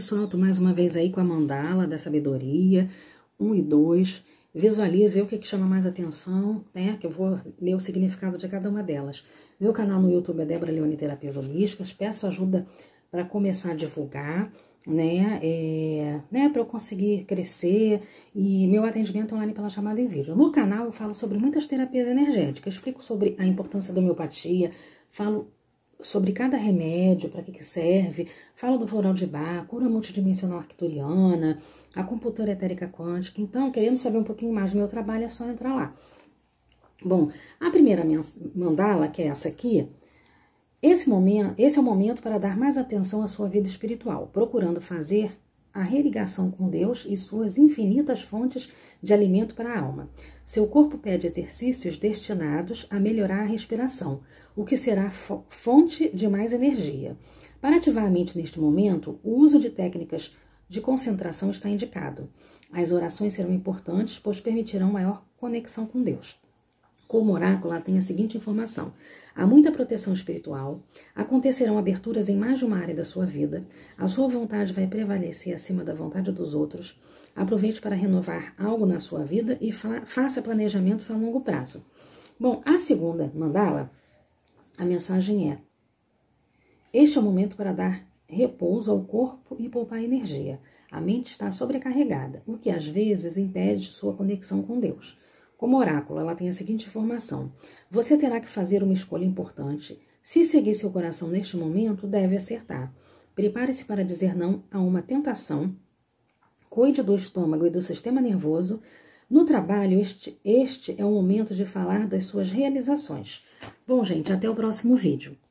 pessoal, estou mais uma vez aí com a mandala da sabedoria, 1 um e 2. Visualize, vê o que, que chama mais atenção, né? Que eu vou ler o significado de cada uma delas. Meu canal no YouTube é Débora Leone Terapias Holísticas, peço ajuda para começar a divulgar, né? É, né? Para eu conseguir crescer e meu atendimento online pela chamada em vídeo. No canal eu falo sobre muitas terapias energéticas, explico sobre a importância da homeopatia, falo sobre cada remédio, para que, que serve, fala do floral de bar, cura multidimensional arcturiana, acupuntura etérica quântica. Então, querendo saber um pouquinho mais do meu trabalho, é só entrar lá. Bom, a primeira mandala, que é essa aqui, esse, momento, esse é o momento para dar mais atenção à sua vida espiritual, procurando fazer a religação com Deus e suas infinitas fontes de alimento para a alma. Seu corpo pede exercícios destinados a melhorar a respiração, o que será fonte de mais energia. Para ativar a mente neste momento, o uso de técnicas de concentração está indicado. As orações serão importantes, pois permitirão maior conexão com Deus. Como oráculo, ela tem a seguinte informação: há muita proteção espiritual, acontecerão aberturas em mais de uma área da sua vida, a sua vontade vai prevalecer acima da vontade dos outros. Aproveite para renovar algo na sua vida e fa faça planejamentos a longo prazo. Bom, a segunda mandala, a mensagem é: Este é o momento para dar repouso ao corpo e poupar energia. A mente está sobrecarregada, o que às vezes impede sua conexão com Deus. Como oráculo, ela tem a seguinte informação: você terá que fazer uma escolha importante. Se seguir seu coração neste momento, deve acertar. Prepare-se para dizer não a uma tentação. Cuide do estômago e do sistema nervoso. No trabalho, este, este é o momento de falar das suas realizações. Bom, gente, até o próximo vídeo.